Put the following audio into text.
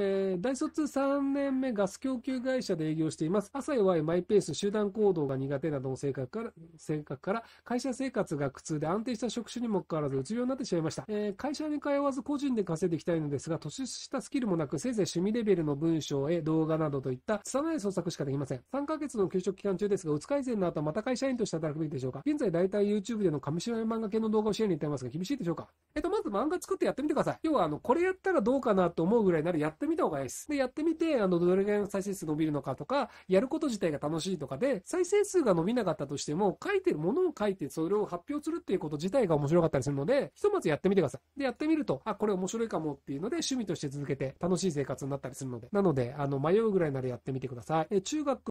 えー、大卒3年目ガス供給会社で営業しています。朝弱いマイペース、集団行動が苦手などの性格から、性格から会社生活が苦痛で安定した職種にもかかわらず、うつ病になってしまいました。えー、会社に通わず個人で稼いでいきたいのですが、年下スキルもなく、せいぜい趣味レベルの文章へ動画などといった、拙い創作しかできません。3ヶ月の休職期間中ですが、うつ改善の後、また会社員として働くべきでしょうか。現在、大体 YouTube での上白漫画系の動画を支援に行ってますが、厳しいでしょうか。えっ、ー、と、まず漫画作ってやってみてください。要は、あの、これやったらどうかなと思うぐらいならやってみた方がいいです。で、やってみて、あの、どれぐらいの再生数伸びるのかとか、やること自体が楽しいとかで、再生数が伸びなかったとしても、書いてるものを書いて、それを発表するっていうこと自体が面白かったりするので、ひとまずやってみてください。で、やってみると、あ、これ面白いかもっていうので、趣味として続けて楽しい生活になったりするので、なので、あの、迷うぐらいならやってみてください。え、中学